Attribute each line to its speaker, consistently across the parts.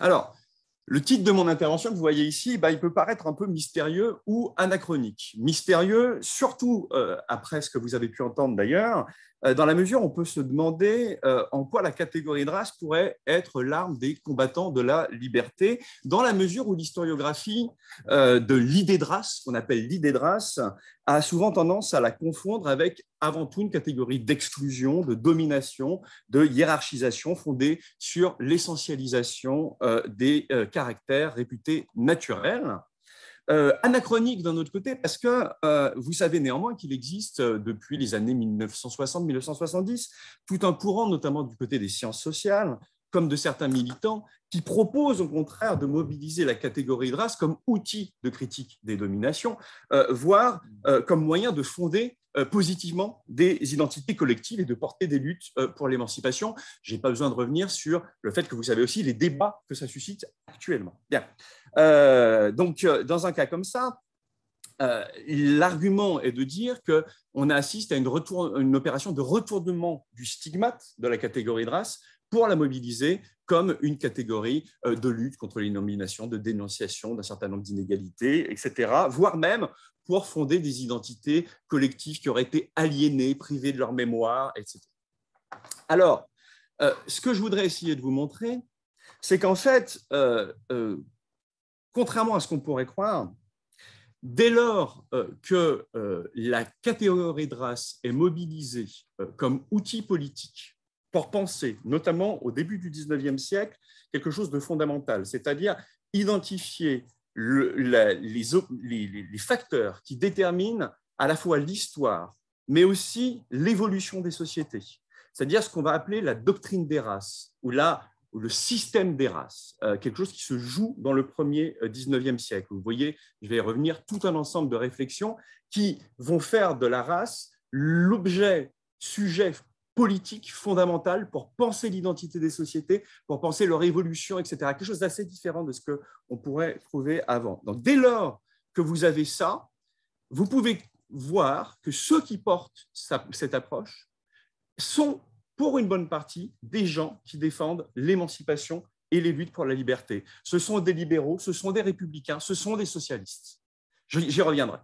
Speaker 1: Alors, le titre de mon intervention que vous voyez ici, eh ben, il peut paraître un peu mystérieux ou anachronique. Mystérieux, surtout euh, après ce que vous avez pu entendre d'ailleurs, euh, dans la mesure où on peut se demander euh, en quoi la catégorie de race pourrait être l'arme des combattants de la liberté, dans la mesure où l'historiographie de l'idée de race, qu'on appelle l'idée de race, a souvent tendance à la confondre avec avant tout une catégorie d'exclusion, de domination, de hiérarchisation fondée sur l'essentialisation des caractère réputé naturel. Euh, anachronique d'un autre côté, parce que euh, vous savez néanmoins qu'il existe euh, depuis les années 1960-1970 tout un courant, notamment du côté des sciences sociales, comme de certains militants, qui proposent au contraire de mobiliser la catégorie de race comme outil de critique des dominations, euh, voire euh, comme moyen de fonder euh, positivement des identités collectives et de porter des luttes pour l'émancipation. Je n'ai pas besoin de revenir sur le fait que vous savez aussi les débats que ça suscite actuellement. Bien. donc, dans un cas comme ça, l'argument est de dire qu'on assiste à une, une, opération de retournement du stigmate de la catégorie de race pour la mobiliser comme une catégorie euh, de lutte contre les nominations, de dénonciation d'un certain nombre d'inégalités, etc., voire même pour fonder des identités collectives qui auraient été aliénées, privées de leur mémoire, etc. Alors, euh, ce que je voudrais essayer de vous montrer, c'est qu'en fait, euh, contrairement à ce qu'on pourrait croire, dès lors que la catégorie de race est mobilisée comme outil politique pour penser, notamment au début du 19e siècle, quelque chose de fondamental, c'est-à-dire identifier les, les, facteurs qui déterminent à la fois l'histoire, mais aussi l'évolution des sociétés, c'est-à-dire ce qu'on va appeler la doctrine des races, ou la le système des races, euh, quelque chose qui se joue dans le premier 19e euh, siècle. Vous voyez, je vais revenir tout un ensemble de réflexions qui vont faire de la race l'objet, sujet politique fondamentale pour penser l'identité des sociétés, pour penser leur évolution, etc. Quelque chose d'assez différent de ce qu'on pourrait trouver avant. Donc dès lors que vous avez ça, vous pouvez voir que ceux qui portent cette approche sont pour une bonne partie des gens qui défendent l'émancipation et les luttes pour la liberté. Ce sont des libéraux, ce sont des républicains, ce sont des socialistes. J'y reviendrai.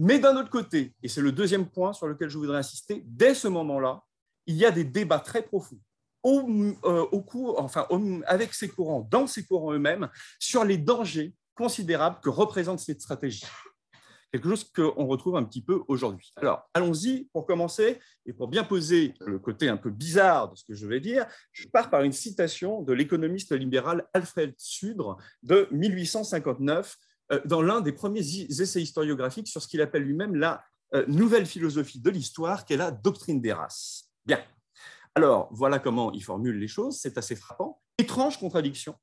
Speaker 1: Mais d'un autre côté, et c'est le deuxième point sur lequel je voudrais insister, dès ce moment-là, il y a des débats très profonds au, euh, cours, enfin, avec ces courants, dans ces courants eux-mêmes, sur les dangers considérables que représente cette stratégie. Quelque chose qu'on retrouve un petit peu aujourd'hui. Alors, allons-y pour commencer et pour bien poser le côté un peu bizarre de ce que je vais dire. Je pars par une citation de l'économiste libéral Alfred Sudre de 1859 euh, dans l'un des premiers essais historiographiques sur ce qu'il appelle lui-même la euh, nouvelle philosophie de l'histoire, qu'est la doctrine des races. Bien. Alors, voilà comment il formule les choses, c'est assez frappant. Étrange contradiction.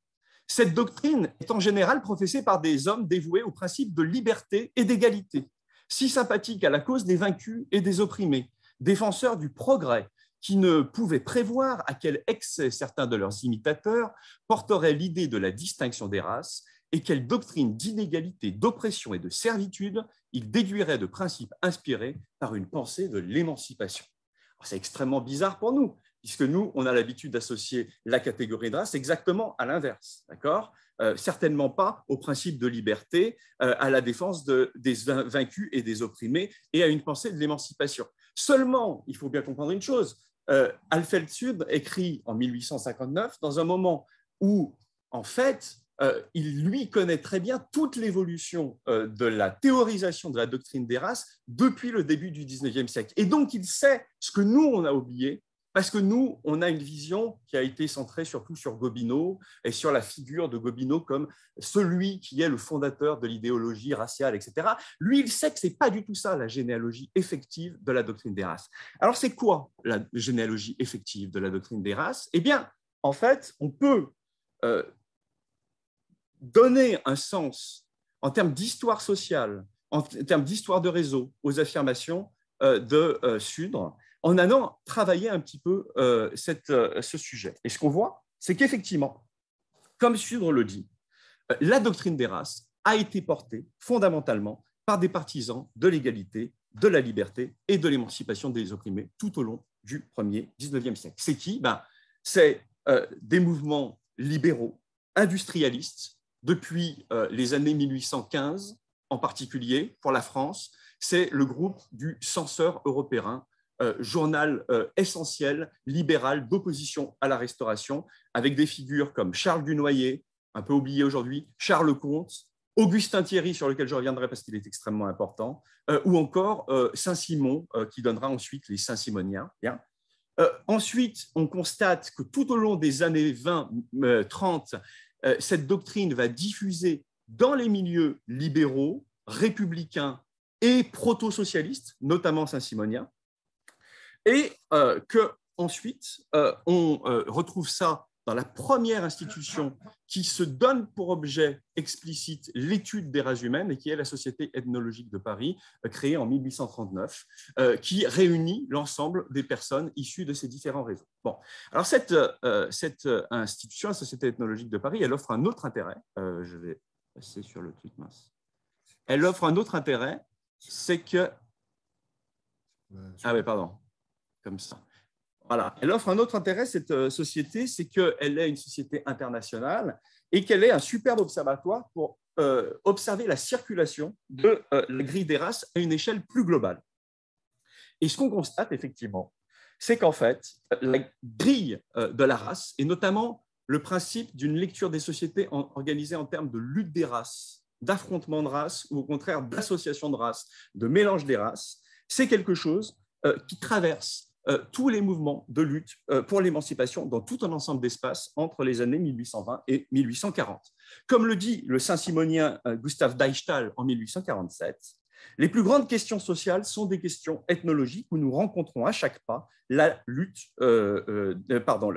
Speaker 1: Cette doctrine est en général professée par des hommes dévoués au principe de liberté et d'égalité, si sympathiques à la cause des vaincus et des opprimés, défenseurs du progrès, qui ne pouvaient prévoir à quel excès certains de leurs imitateurs porteraient l'idée de la distinction des races et quelle doctrine d'inégalité, d'oppression et de servitude il déduirait de principes inspirés par une pensée de l'émancipation. C'est extrêmement bizarre pour nous, puisque nous, on a l'habitude d'associer la catégorie de race exactement à l'inverse, d'accord euh, Certainement pas au principe de liberté, euh, à la défense des vaincus et des opprimés, et à une pensée de l'émancipation. Seulement, il faut bien comprendre une chose, euh, Sud écrit en 1859, dans un moment où, en fait, euh, il lui connaît très bien toute l'évolution euh, de la théorisation de la doctrine des races depuis le début du 19e siècle. Et donc, il sait ce que nous, on a oublié, parce que nous, on a une vision qui a été centrée surtout sur Gobineau et sur la figure de Gobineau comme celui qui est le fondateur de l'idéologie raciale, etc. Lui, il sait que ce n'est pas du tout ça la généalogie effective de la doctrine des races. Alors, c'est quoi la généalogie effective de la doctrine des races Eh bien, en fait, on peut... Euh, donner un sens en termes d'histoire sociale, en termes d'histoire de réseau aux affirmations euh, de euh, Sudre, en allant travailler un petit peu euh, cette, ce sujet. Et ce qu'on voit, c'est qu'effectivement, comme Sudre le dit, la doctrine des races a été portée fondamentalement par des partisans de l'égalité, de la liberté et de l'émancipation des opprimés tout au long du 1er 19e siècle. C'est qui ben, C'est des mouvements libéraux, industrialistes, depuis euh, les années 1815, en particulier pour la France, c'est le groupe du censeur européen, euh, journal euh, essentiel, libéral, d'opposition à la Restauration, avec des figures comme Charles Dunoyer, un peu oublié aujourd'hui, Charles Comte, Augustin Thierry, sur lequel je reviendrai parce qu'il est extrêmement important, ou encore Saint-Simon, qui donnera ensuite les Saint-Simoniens. ensuite, on constate que tout au long des années 20-30, euh, cette doctrine va diffuser dans les milieux libéraux, républicains et proto-socialistes, notamment saint-simonien, et euh, que ensuite euh, on euh, retrouve ça dans la première institution qui se donne pour objet explicite l'étude des races humaines et qui est la Société ethnologique de Paris, euh, créée en 1839, euh, qui réunit l'ensemble des personnes issues de ces différents réseaux. Bon, alors cette, euh, institution, la Société ethnologique de Paris, elle offre un autre intérêt. je vais passer sur le truc Elle offre un autre intérêt, c'est que. Ah oui, pardon, comme ça. Elle offre un autre intérêt, cette euh, société, c'est qu'elle est une société internationale et qu'elle est un superbe observatoire pour euh, observer la circulation de euh, la grille des races à une échelle plus globale. Et ce qu'on constate effectivement, c'est qu'en fait, la grille de la race, et notamment le principe d'une lecture des sociétés organisées en termes de lutte des races, d'affrontement de races, ou au contraire d'association de races, de mélange des races, c'est quelque chose qui traverse euh, tous les mouvements de lutte euh, pour l'émancipation dans tout un ensemble d'espaces entre les années 1820 et 1840. Comme le dit le saint-simonien euh, Gustave Deichtal en 1847, les plus grandes questions sociales sont des questions ethnologiques où nous rencontrons à chaque pas la lutte, pardon,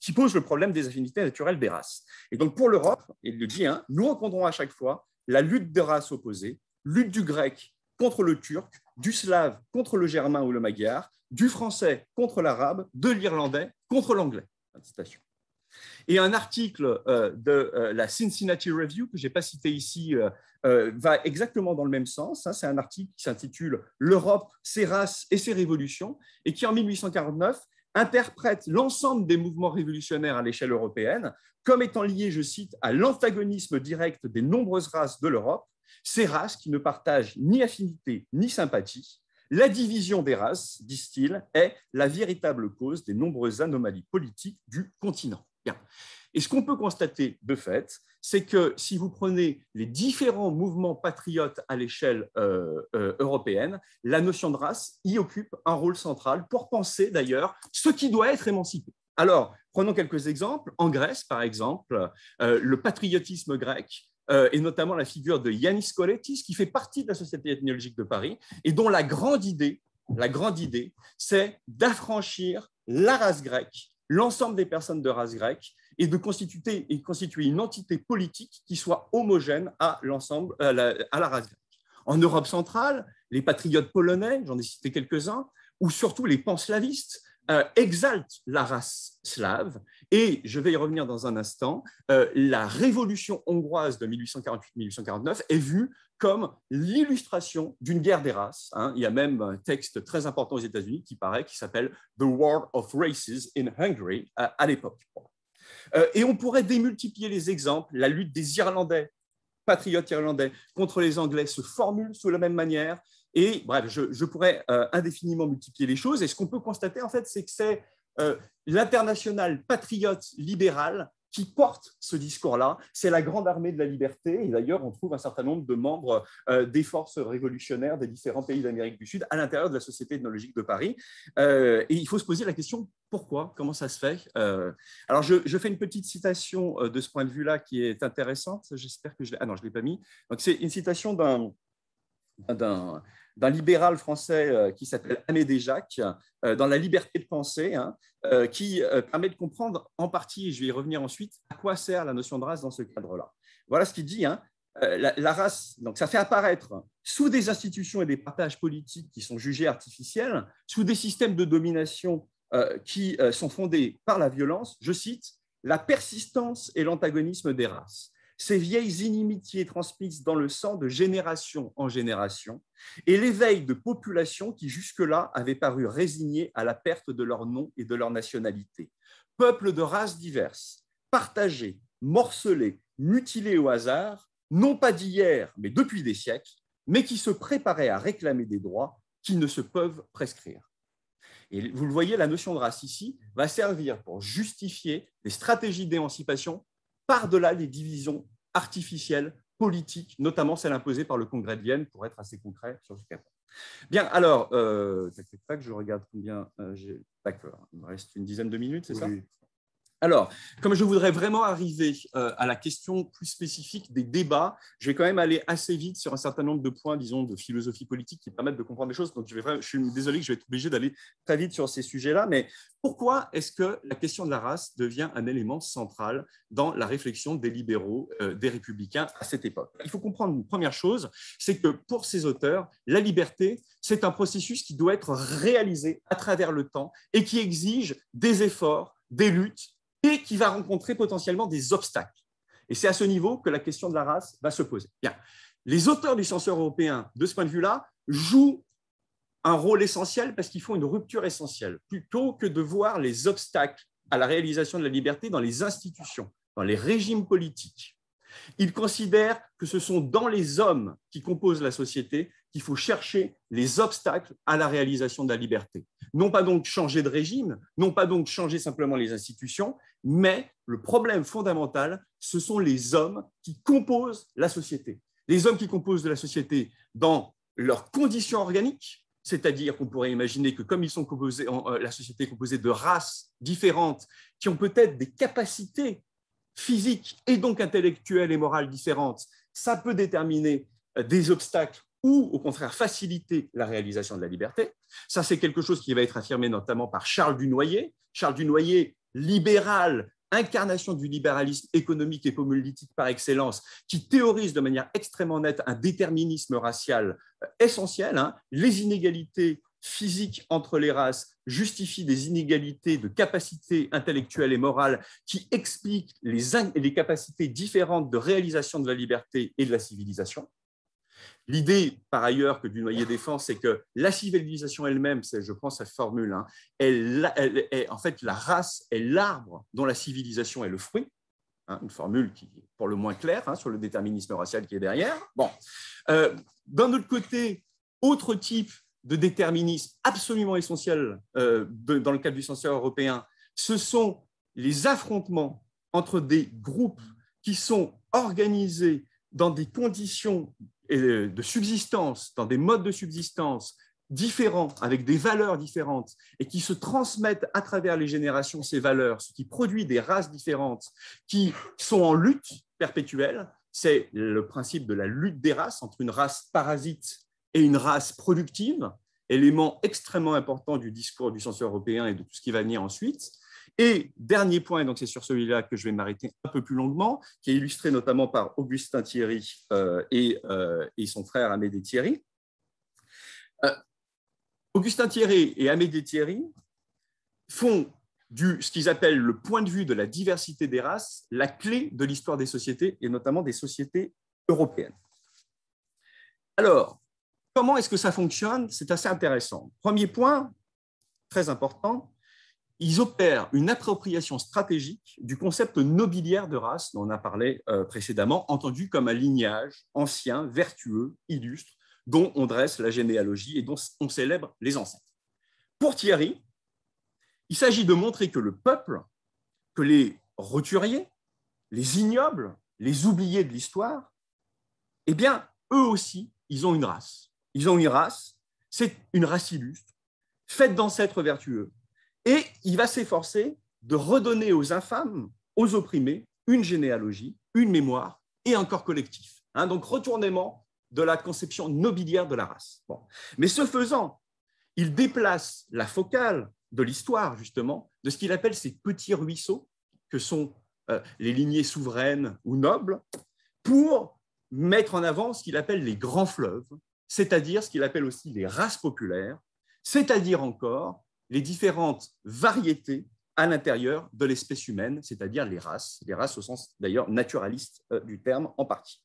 Speaker 1: qui pose le problème des affinités naturelles des races. Et donc pour l'Europe, il le dit, hein, nous rencontrons à chaque fois la lutte de races opposées, lutte du grec contre le turc, du slave contre le germain ou le magyar, du français contre l'arabe, de l'irlandais contre l'anglais. Et un article euh, de euh, la Cincinnati Review, que je n'ai pas cité ici, euh, va exactement dans le même sens. Hein. C'est un article qui s'intitule L'Europe, ses races et ses révolutions, et qui en 1849 interprète l'ensemble des mouvements révolutionnaires à l'échelle européenne comme étant liés, je cite, à l'antagonisme direct des nombreuses races de l'Europe, ces races qui ne partagent ni affinité ni sympathie, la division des races, disent-ils, est la véritable cause des nombreuses anomalies politiques du continent. Bien. Et ce qu'on peut constater de fait, c'est que si vous prenez les différents mouvements patriotes à l'échelle euh, euh, européenne, la notion de race y occupe un rôle central pour penser d'ailleurs ce qui doit être émancipé. Alors, prenons quelques exemples. En Grèce, par exemple, euh, le patriotisme grec euh, et notamment la figure de Yanis Koletis, qui fait partie de la Société ethnologique de Paris, et dont la grande idée, la grande idée, c'est d'affranchir la race grecque, l'ensemble des personnes de race grecque, et de constituer, une entité politique qui soit homogène à la race grecque. En Europe centrale, les patriotes polonais, j'en ai cité quelques-uns, ou surtout les panslavistes, euh, exaltent la race slave et je vais y revenir dans un instant, euh, la révolution hongroise de 1848-1849 est vue comme l'illustration d'une guerre des races. Hein. Il y a même un texte très important aux États-Unis qui paraît, qui s'appelle The War of Races in Hungary à, l'époque. Euh, et on pourrait démultiplier les exemples. La lutte des Irlandais, patriotes irlandais, contre les Anglais se formule sous la même manière. Et bref, je, pourrais euh, indéfiniment multiplier les choses. Et ce qu'on peut constater, en fait, c'est que c'est euh, l'international patriote libéral qui porte ce discours-là. C'est la grande armée de la liberté. Et d'ailleurs, on trouve un certain nombre de membres euh, des forces révolutionnaires des différents pays d'Amérique du Sud à l'intérieur de la Société ethnologique de Paris. Euh, et il faut se poser la question pourquoi Comment ça se fait Alors, je, je, fais une petite citation de ce point de vue-là qui est intéressante. J'espère que je l'ai. Ah non, je ne l'ai pas mis. Donc, c'est une citation d'un d'un libéral français euh, qui s'appelle Amédée Jacques, euh, dans La liberté de penser, hein, euh, qui permet de comprendre en partie, et je vais y revenir ensuite, à quoi sert la notion de race dans ce cadre-là. Voilà ce qu'il dit. Hein. La, race, donc ça fait apparaître sous des institutions et des partages politiques qui sont jugés artificiels, sous des systèmes de domination qui sont fondés par la violence, je cite, la persistance et l'antagonisme des races ces vieilles inimitiés transmises dans le sang de génération en génération, et l'éveil de populations qui jusque-là avaient paru résignées à la perte de leur nom et de leur nationalité. Peuples de races diverses, partagés, morcelés, mutilés au hasard, non pas d'hier, mais depuis des siècles, mais qui se préparaient à réclamer des droits qui ne se peuvent prescrire. Et vous le voyez, la notion de race ici va servir pour justifier des stratégies d'émancipation par-delà les divisions artificielles, politiques, notamment celles imposées par le Congrès de Vienne, pour être assez concret sur ce cas. Bien, alors, euh, je regarde combien euh, il me reste une dizaine de minutes, c'est ça alors, comme je voudrais vraiment arriver euh, à la question plus spécifique des débats, je vais quand même aller assez vite sur un certain nombre de points, disons, de philosophie politique qui permettent de comprendre les choses. Donc, je, suis désolé que je vais être obligé d'aller très vite sur ces sujets-là, mais pourquoi est-ce que la question de la race devient un élément central dans la réflexion des libéraux, euh, des républicains à cette époque Il faut comprendre une première chose, c'est que pour ces auteurs, la liberté, c'est un processus qui doit être réalisé à travers le temps et qui exige des efforts, des luttes et qui va rencontrer potentiellement des obstacles. Et c'est à ce niveau que la question de la race va se poser. Les auteurs du censeur européen, de ce point de vue-là, jouent un rôle essentiel parce qu'ils font une rupture essentielle. Plutôt que de voir les obstacles à la réalisation de la liberté dans les institutions, dans les régimes politiques, ils considèrent que ce sont dans les hommes qui composent la société qu'il faut chercher les obstacles à la réalisation de la liberté. Non pas donc changer de régime, non pas donc changer simplement les institutions, mais le problème fondamental, ce sont les hommes qui composent la société. Les hommes qui composent de la société dans leurs conditions organiques, c'est-à-dire qu'on pourrait imaginer que comme ils sont composés, euh, la société est composée de races différentes qui ont peut-être des capacités physiques et donc intellectuelles et morales différentes, ça peut déterminer euh, des obstacles ou au contraire faciliter la réalisation de la liberté. Ça, c'est quelque chose qui va être affirmé notamment par Charles Dunoyer. Charles Dunoyer, libéral, incarnation du libéralisme économique et politique par excellence, qui théorise de manière extrêmement nette un déterminisme racial euh, essentiel. Hein. Les inégalités physiques entre les races justifient des inégalités de capacité intellectuelle et morale qui expliquent les capacités différentes de réalisation de la liberté et de la civilisation. L'idée, par ailleurs, que du noyer défense, c'est que la civilisation elle-même, c'est, je prends sa formule, hein, en fait, la race est l'arbre dont la civilisation est le fruit, hein, une formule qui est pour le moins claire hein, sur le déterminisme racial qui est derrière. Bon. Euh, d'un autre côté, autre type de déterminisme absolument essentiel euh, dans le cadre du censeur européen, ce sont les affrontements entre des groupes qui sont organisés dans des conditions et euh, de subsistance, dans des modes de subsistance différents, avec des valeurs différentes, et qui se transmettent à travers les générations ces valeurs, ce qui produit des races différentes qui sont en lutte perpétuelle. C'est le principe de la lutte des races entre une race parasite et une race productive, élément extrêmement important du discours du censeur européen et de tout ce qui va venir ensuite. Et dernier point, et donc c'est sur celui-là que je vais m'arrêter un peu plus longuement, qui est illustré notamment par Augustin Thierry euh, euh, et, son frère Amédée Thierry. Euh, Augustin Thierry et Amédée Thierry font du ce qu'ils appellent le point de vue de la diversité des races la clé de l'histoire des sociétés et notamment des sociétés européennes. Alors, comment est-ce que ça fonctionne C'est assez intéressant. Premier point, très important, ils opèrent une appropriation stratégique du concept nobiliaire de race dont on a parlé euh, précédemment, entendu comme un lignage ancien, vertueux, illustre, dont on dresse la généalogie et dont on célèbre les ancêtres. Pour Thierry, il s'agit de montrer que le peuple, que les roturiers, les ignobles, les oubliés de l'histoire, eh bien, eux aussi, ils ont une race. Ils ont une race, c'est une race illustre, faite d'ancêtres vertueux, et il va s'efforcer de redonner aux infâmes, aux opprimés, une généalogie, une mémoire et un corps collectif. Hein, donc retournement de la conception nobiliaire de la race. Mais ce faisant, il déplace la focale de l'histoire, justement, de ce qu'il appelle ces petits ruisseaux que sont euh, les lignées souveraines ou nobles, pour mettre en avant ce qu'il appelle les grands fleuves, c'est-à-dire ce qu'il appelle aussi les races populaires, c'est-à-dire encore les différentes variétés à l'intérieur de l'espèce humaine, c'est-à-dire les races, les races au sens d'ailleurs naturaliste euh, du terme en partie.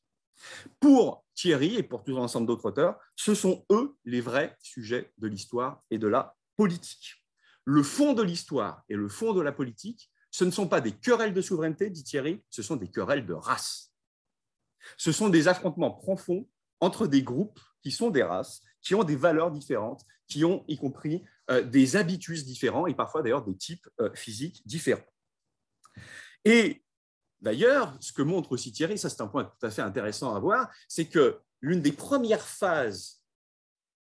Speaker 1: Pour Thierry et pour tout un ensemble d'autres auteurs, ce sont eux les vrais sujets de l'histoire et de la politique. Le fond de l'histoire et le fond de la politique, ce ne sont pas des querelles de souveraineté, dit Thierry, ce sont des querelles de races. Ce sont des affrontements profonds entre des groupes qui sont des races, qui ont des valeurs différentes, qui ont y compris euh, des habitus différents et parfois d'ailleurs des types euh, physiques différents. Et d'ailleurs, ce que montre aussi Thierry, ça c'est un point tout à fait intéressant à voir, c'est que l'une des premières phases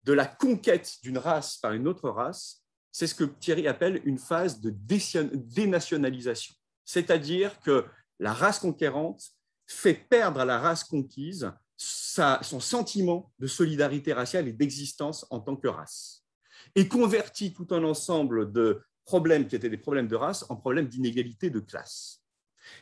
Speaker 1: de la conquête d'une race par une autre race, c'est ce que Thierry appelle une phase de dénationalisation. C'est-à-dire que la race conquérante fait perdre à la race conquise son sentiment de solidarité raciale et d'existence en tant que race et convertit tout un ensemble de problèmes qui étaient des problèmes de race en problèmes d'inégalité de classe.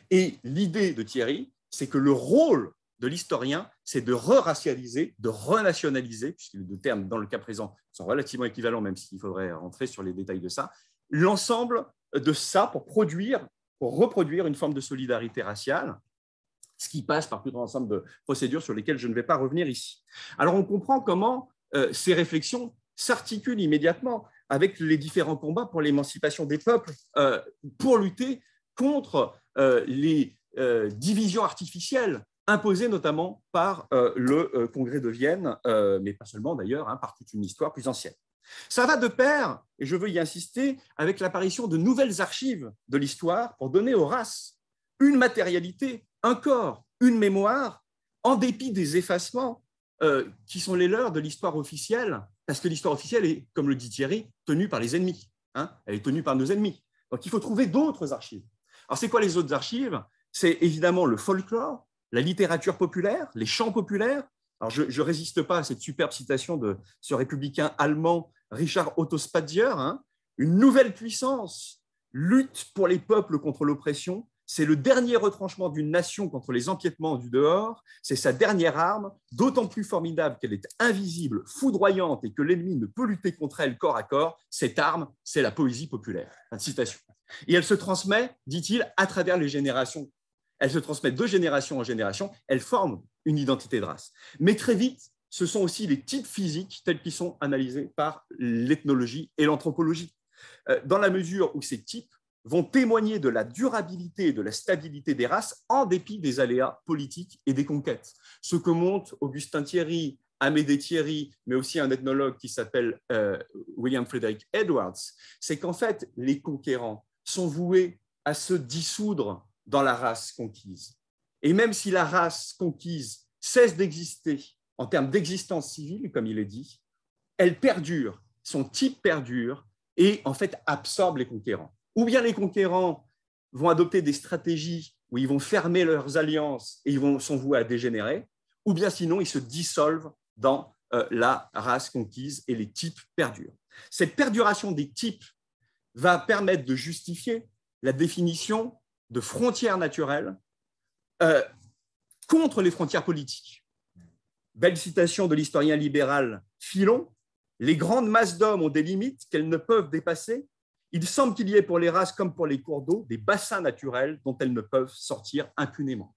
Speaker 1: Et l'idée de Thierry, c'est que le rôle de l'historien, c'est de re-racialiser, de renationaliser, puisque les deux termes dans le cas présent sont relativement équivalents, même s'il faudrait rentrer sur les détails de ça, l'ensemble de ça pour produire, pour reproduire une forme de solidarité raciale, ce qui passe par tout un ensemble de procédures sur lesquelles je ne vais pas revenir ici. Alors on comprend comment euh, ces réflexions s'articule immédiatement avec les différents combats pour l'émancipation des peuples, euh, pour lutter contre euh, les euh, divisions artificielles imposées notamment par le Congrès de Vienne, mais pas seulement d'ailleurs, hein, par toute une histoire plus ancienne. Ça va de pair, et je veux y insister, avec l'apparition de nouvelles archives de l'histoire pour donner aux races une matérialité, un corps, une mémoire, en dépit des effacements qui sont les leurs de l'histoire officielle parce que l'histoire officielle est, comme le dit Thierry, tenue par les ennemis. Hein. Elle est tenue par nos ennemis. Donc il faut trouver d'autres archives. Alors c'est quoi les autres archives C'est évidemment le folklore, la littérature populaire, les chants populaires. Alors je ne résiste pas à cette superbe citation de ce républicain allemand Richard Otto Spadier. Hein. Une nouvelle puissance lutte pour les peuples contre l'oppression, c'est le dernier retranchement d'une nation contre les empiètements du dehors, c'est sa dernière arme, d'autant plus formidable qu'elle est invisible, foudroyante et que l'ennemi ne peut lutter contre elle corps à corps. Cette arme, c'est la poésie populaire. citation. Et elle se transmet, dit-il, à travers les générations. Elle se transmet de génération en génération, elle forme une identité de race. Mais très vite, ce sont aussi les types physiques tels qu'ils sont analysés par l'ethnologie et l'anthropologie. Euh, dans la mesure où ces types vont témoigner de la durabilité et de la stabilité des races en dépit des aléas politiques et des conquêtes. Ce que montrent Augustin Thierry, Amédée Thierry, mais aussi un ethnologue qui s'appelle euh, William Frederick Edwards, c'est qu'en fait, les conquérants sont voués à se dissoudre dans la race conquise. Et même si la race conquise cesse d'exister en termes d'existence civile, comme il est dit, elle perdure, son type perdure et en fait absorbe les conquérants ou bien les conquérants vont adopter des stratégies où ils vont fermer leurs alliances et ils vont, s'en vouer à dégénérer, ou bien sinon ils se dissolvent dans euh, la race conquise et les types perdurent. Cette perduration des types va permettre de justifier la définition de frontières naturelles euh, contre les frontières politiques. Belle citation de l'historien libéral filon les grandes masses d'hommes ont des limites qu'elles ne peuvent dépasser il semble qu'il y ait pour les races comme pour les cours d'eau des bassins naturels dont elles ne peuvent sortir impunément.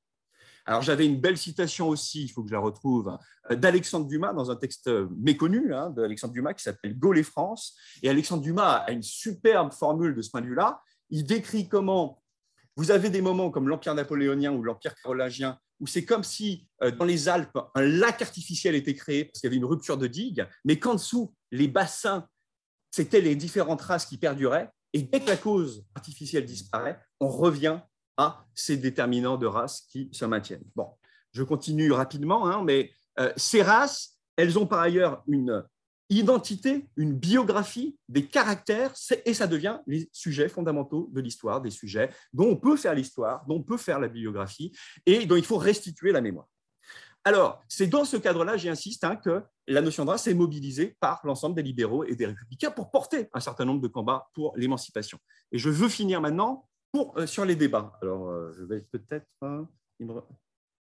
Speaker 1: Alors j'avais une belle citation aussi, il faut que je la retrouve, euh, d'Alexandre Dumas dans un texte méconnu hein, d'Alexandre Dumas qui s'appelle Gaulle et France. Et Alexandre Dumas a une superbe formule de ce point de vue-là. Il décrit comment vous avez des moments comme l'Empire napoléonien ou l'Empire carolingien où c'est comme si euh, dans les Alpes, un lac artificiel était créé parce qu'il y avait une rupture de digue, mais qu'en dessous, les bassins c'était les différentes races qui perduraient. Et dès que la cause artificielle disparaît, on revient à ces déterminants de race qui se maintiennent. Bon, je continue rapidement, hein, mais euh, ces races, elles ont par ailleurs une identité, une biographie, des caractères, et ça devient les sujets fondamentaux de l'histoire, des sujets dont on peut faire l'histoire, dont on peut faire la biographie, et dont il faut restituer la mémoire. Alors, c'est dans ce cadre-là, j'insiste, hein, que la notion de race est mobilisée par l'ensemble des libéraux et des républicains pour porter un certain nombre de combats pour l'émancipation. Et je veux finir maintenant euh, sur les débats. Alors, euh, je vais peut-être... Hein,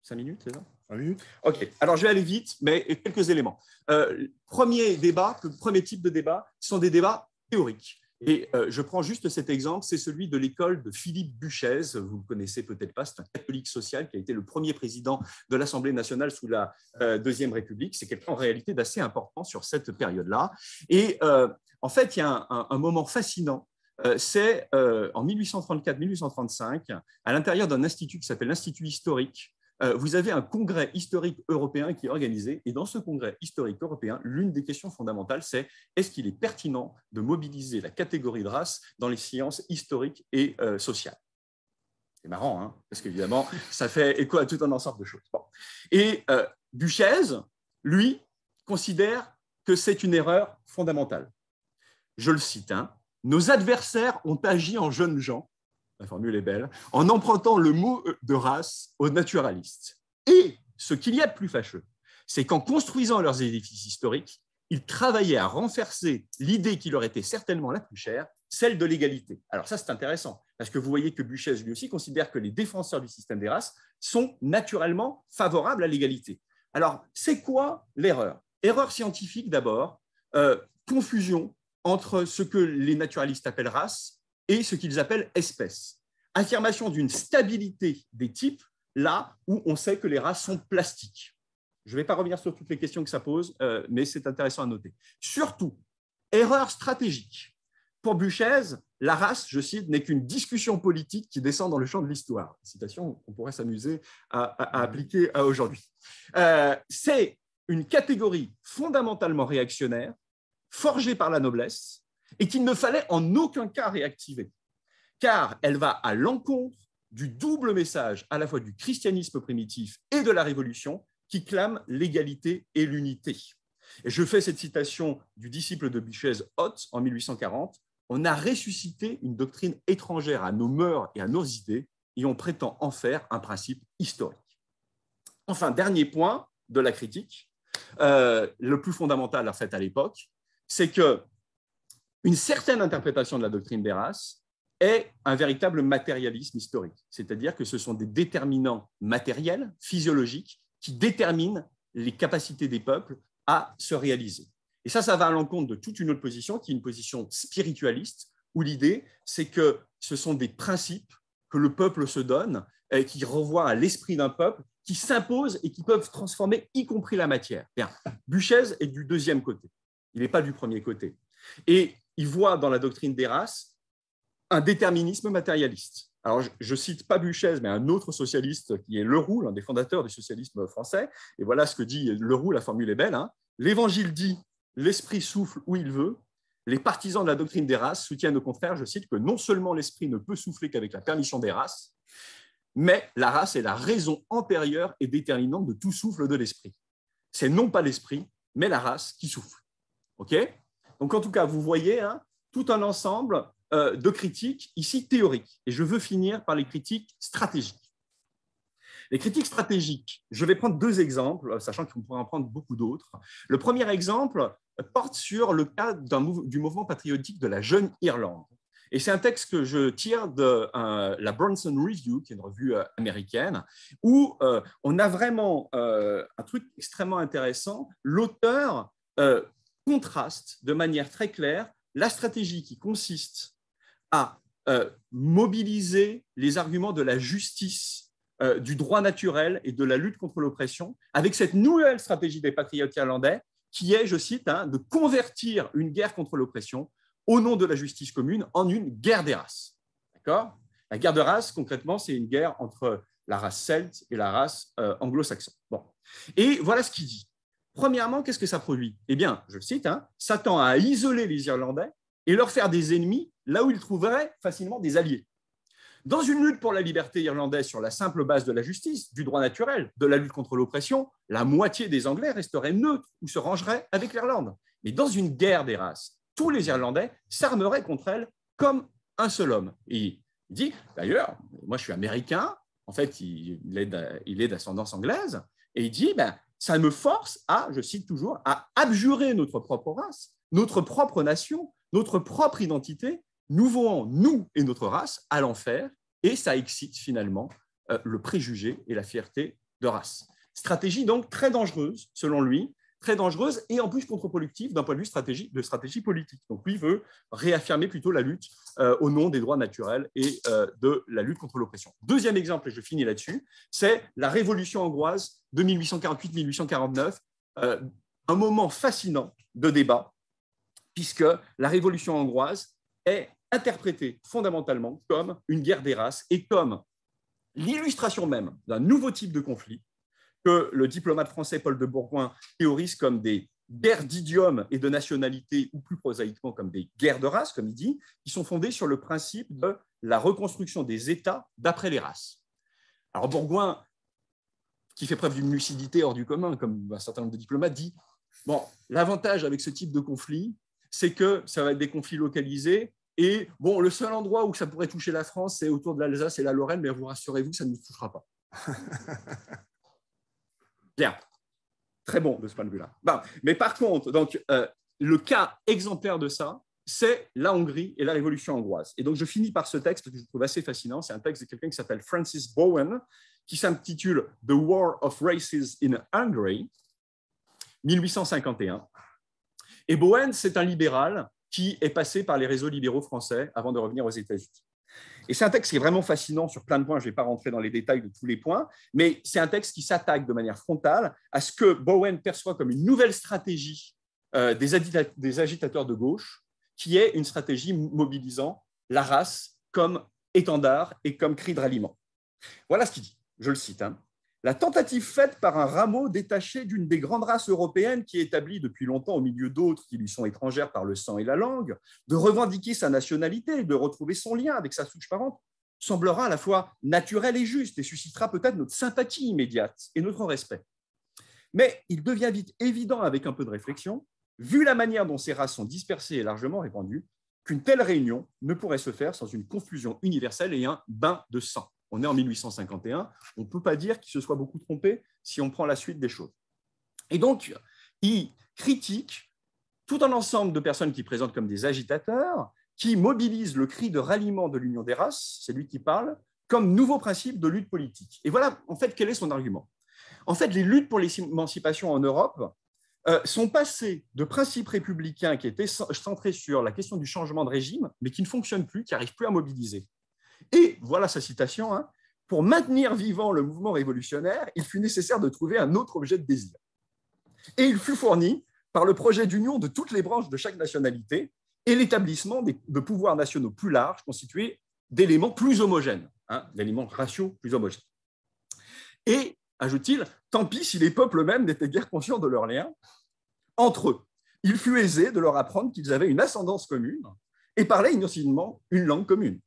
Speaker 1: cinq minutes, c'est ça Cinq minutes. OK. Alors, je vais aller vite, mais quelques éléments. Euh, premier débat, premier type de débat, ce sont des débats théoriques. Et euh, je prends juste cet exemple, c'est celui de l'école de Philippe Buchez, vous le connaissez peut-être pas, c'est un catholique social qui a été le premier président de l'Assemblée nationale sous la euh, Deuxième République. C'est quelqu'un en réalité d'assez important sur cette période-là. Et euh, en fait, il y a un, moment fascinant c'est en 1834-1835, à l'intérieur d'un institut qui s'appelle l'Institut historique, euh, vous avez un congrès historique européen qui est organisé, et dans ce congrès historique européen, l'une des questions fondamentales, c'est est-ce qu'il est pertinent de mobiliser la catégorie de race dans les sciences historiques et euh, sociales C'est marrant, hein, parce qu'évidemment, ça fait écho à tout un ensemble de choses. Et euh, lui, considère que c'est une erreur fondamentale. Je le cite, hein, nos adversaires ont agi en jeunes gens la formule est belle, en empruntant le mot de race aux naturalistes. Et ce qu'il y a de plus fâcheux, c'est qu'en construisant leurs édifices historiques, ils travaillaient à renforcer l'idée qui leur était certainement la plus chère, celle de l'égalité. Alors ça, c'est intéressant, parce que vous voyez que Buchez, lui aussi, considère que les défenseurs du système des races sont naturellement favorables à l'égalité. Alors, c'est quoi l'erreur Erreur scientifique d'abord, euh, confusion entre ce que les naturalistes appellent race et ce qu'ils appellent espèce. Affirmation d'une stabilité des types là où on sait que les races sont plastiques. Je ne vais pas revenir sur toutes les questions que ça pose, euh, mais c'est intéressant à noter. Surtout, erreur stratégique. Pour Buchez, la race, je cite, n'est qu'une discussion politique qui descend dans le champ de l'histoire. Citation qu'on pourrait s'amuser à, appliquer à euh, aujourd'hui. Euh, c'est une catégorie fondamentalement réactionnaire, forgée par la noblesse, et qu'il ne fallait en aucun cas réactiver, car elle va à l'encontre du double message à la fois du christianisme primitif et de la Révolution qui clame l'égalité et l'unité. Et je fais cette citation du disciple de Bichez Hoth en 1840. On a ressuscité une doctrine étrangère à nos mœurs et à nos idées et on prétend en faire un principe historique. Enfin, dernier point de la critique, euh, le plus fondamental en fait à l'époque, c'est que une certaine interprétation de la doctrine des est un véritable matérialisme historique, c'est-à-dire que ce sont des déterminants matériels, physiologiques, qui déterminent les capacités des peuples à se réaliser. Et ça, ça va à l'encontre de toute une autre position, qui est une position spiritualiste, où l'idée, c'est que ce sont des principes que le peuple se donne, et qui revoient à l'esprit d'un peuple, qui s'imposent et qui peuvent transformer, y compris la matière. Bien, Buchez est du deuxième côté, il n'est pas du premier côté. Et il voit dans la doctrine des races un déterminisme matérialiste. Alors, je cite pas Buchez, mais un autre socialiste qui est Leroux, l'un des fondateurs du socialisme français. Et voilà ce que dit Leroux, la formule est belle. Hein. L'Évangile dit l'esprit souffle où il veut. Les partisans de la doctrine des races soutiennent au contraire, je cite, que non seulement l'esprit ne peut souffler qu'avec la permission des races, mais la race est la raison antérieure et déterminante de tout souffle de l'esprit. C'est non pas l'esprit, mais la race qui souffle. OK donc en tout cas, vous voyez hein, tout un ensemble euh, de critiques, ici théoriques. Et je veux finir par les critiques stratégiques. Les critiques stratégiques, je vais prendre deux exemples, euh, sachant qu'on pourrait en prendre beaucoup d'autres. Le premier exemple euh, porte sur le cas du mouvement patriotique de la jeune Irlande. Et c'est un texte que je tire de la Bronson Review, qui est une revue américaine, où on a vraiment un truc extrêmement intéressant. L'auteur contraste de manière très claire la stratégie qui consiste à euh, mobiliser les arguments de la justice, euh, du droit naturel et de la lutte contre l'oppression, avec cette nouvelle stratégie des patriotes irlandais qui est, je cite, hein, de convertir une guerre contre l'oppression au nom de la justice commune en une guerre des races. D'accord La guerre de races, concrètement, c'est une guerre entre la race celte et la race euh, anglo-saxonne. Bon. Et voilà ce qu'il dit. Premièrement, qu'est-ce que ça produit Eh bien, je le cite, hein, Satan a isolé les Irlandais et leur faire des ennemis là où ils trouveraient facilement des alliés. Dans une lutte pour la liberté irlandaise sur la simple base de la justice, du droit naturel, de la lutte contre l'oppression, la moitié des Anglais resterait neutre ou se rangerait avec l'Irlande. Mais dans une guerre des races, tous les Irlandais s'armeraient contre elle comme un seul homme. Et il dit, d'ailleurs, moi je suis américain, en fait il est, d'ascendance anglaise, et il dit, ben, ça me force à, je cite toujours, à abjurer notre propre race, notre propre nation, notre propre identité, nous vouant nous et notre race à l'enfer, et ça excite finalement euh, le préjugé et la fierté de race. Stratégie donc très dangereuse, selon lui, très dangereuse et en plus contre-productive d'un point de vue de stratégie politique. Donc lui veut réaffirmer plutôt la lutte euh, au nom des droits naturels et euh, de la lutte contre l'oppression. Deuxième exemple, et je finis là-dessus, c'est la révolution hongroise de 1848-1849, euh, un moment fascinant de débat, puisque la Révolution hongroise est interprétée fondamentalement comme une guerre des races et comme l'illustration même d'un nouveau type de conflit que le diplomate français Paul de Bourgoin théorise comme des guerres d'idiomes et de nationalités, ou plus prosaïquement comme des guerres de races, comme il dit, qui sont fondées sur le principe de la reconstruction des États d'après les races. Alors Bourgoin qui fait preuve d'une lucidité hors du commun, comme un certain nombre de diplomates, dit bon, l'avantage avec ce type de conflit, c'est que ça va être des conflits localisés. Et bon, le seul endroit où ça pourrait toucher la France, c'est autour de l'Alsace et la Lorraine, mais vous rassurez-vous, ça ne nous touchera pas. Bien, très bon de ce point de vue-là. Mais par contre, donc, euh, le cas exemplaire de ça, c'est la Hongrie et la Révolution hongroise. Et donc je finis par ce texte que je trouve assez fascinant. C'est un texte de quelqu'un qui s'appelle Francis Bowen, qui s'intitule The War of Races in Hungary, 1851. Et Bowen, c'est un libéral qui est passé par les réseaux libéraux français avant de revenir aux États-Unis. Et c'est un texte qui est vraiment fascinant sur plein de points, je ne vais pas rentrer dans les détails de tous les points, mais c'est un texte qui s'attaque de manière frontale à ce que Bowen perçoit comme une nouvelle stratégie euh, des agitateurs de gauche, qui est une stratégie mobilisant la race comme étendard et comme cri de ralliement. Voilà ce qu'il dit, je le cite. Hein. La tentative faite par un rameau détaché d'une des grandes races européennes qui est établie depuis longtemps au milieu d'autres qui lui sont étrangères par le sang et la langue, de revendiquer sa nationalité et de retrouver son lien avec sa souche parente, semblera à la fois naturelle et juste et suscitera peut-être notre sympathie immédiate et notre respect. Mais il devient vite évident avec un peu de réflexion vu la manière dont ces races sont dispersées et largement répandues, qu'une telle réunion ne pourrait se faire sans une confusion universelle et un bain de sang. On est en 1851, on ne peut pas dire qu'il se soit beaucoup trompé si on prend la suite des choses. Et donc, il critique tout un ensemble de personnes qui présentent comme des agitateurs, qui mobilisent le cri de ralliement de l'union des races, c'est lui qui parle, comme nouveau principe de lutte politique. Et voilà, en fait, quel est son argument. En fait, les luttes pour l'émancipation en Europe euh, son passé de principes républicains qui était centré sur la question du changement de régime, mais qui ne fonctionne plus, qui n'arrive plus à mobiliser. Et voilà sa citation, hein, pour maintenir vivant le mouvement révolutionnaire, il fut nécessaire de trouver un autre objet de désir. Et il fut fourni par le projet d'union de toutes les branches de chaque nationalité et l'établissement de pouvoirs nationaux plus larges constitués d'éléments plus homogènes, hein, d'éléments ratios plus homogènes. Et ajoute-t-il, tant pis si les peuples eux-mêmes n'étaient guère conscients de leurs liens entre eux. Il fut aisé de leur apprendre qu'ils avaient une ascendance commune et parlaient innocemment une langue commune.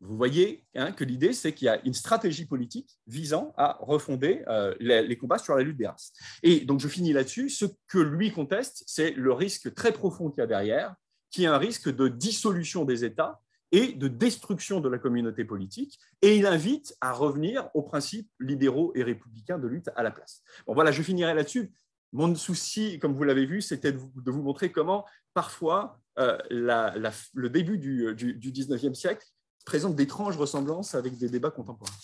Speaker 1: Vous voyez hein, que l'idée, c'est qu'il y a une stratégie politique visant à refonder euh, les, les, combats sur la lutte des races. Et donc, je finis là-dessus. Ce que lui conteste, c'est le risque très profond qu'il y a derrière, qui est un risque de dissolution des États et de destruction de la communauté politique, et il invite à revenir aux principes libéraux et républicains de lutte à la place. Bon voilà, je finirai là-dessus. Mon souci, comme vous l'avez vu, c'était de, vous montrer comment parfois euh, le début du, XIXe 19e siècle présente d'étranges ressemblances avec des débats contemporains.